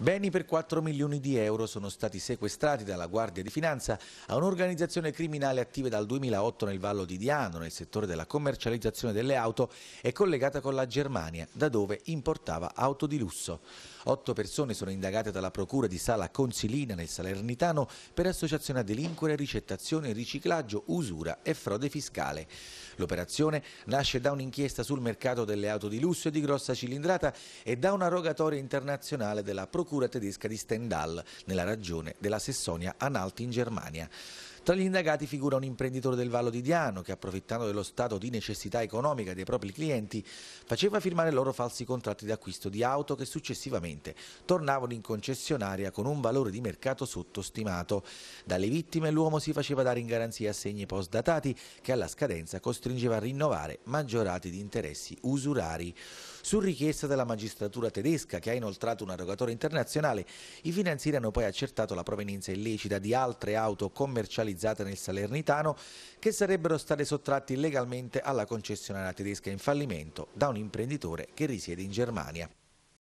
Beni per 4 milioni di euro sono stati sequestrati dalla Guardia di Finanza a un'organizzazione criminale attiva dal 2008 nel Vallo di Diano, nel settore della commercializzazione delle auto e collegata con la Germania, da dove importava auto di lusso. Otto persone sono indagate dalla Procura di Sala Consilina nel Salernitano per associazione a delinquere, ricettazione, riciclaggio, usura e frode fiscale. L'operazione nasce da un'inchiesta sul mercato delle auto di lusso e di grossa cilindrata e da una rogatoria internazionale della Procura procura tedesca di Stendal, nella regione della Sessonia-Anhalt in Germania. Tra gli indagati figura un imprenditore del Vallo di Diano che approfittando dello stato di necessità economica dei propri clienti faceva firmare loro falsi contratti di acquisto di auto che successivamente tornavano in concessionaria con un valore di mercato sottostimato. Dalle vittime l'uomo si faceva dare in garanzia assegni postdatati che alla scadenza costringeva a rinnovare maggiorati di interessi usurari. Su richiesta della magistratura tedesca che ha inoltrato un arrogatore internazionale, i finanzieri hanno poi accertato la provenienza illecita di altre auto commercializzate realizzate nel Salernitano che sarebbero state sottratti legalmente alla concessionaria tedesca in fallimento da un imprenditore che risiede in Germania.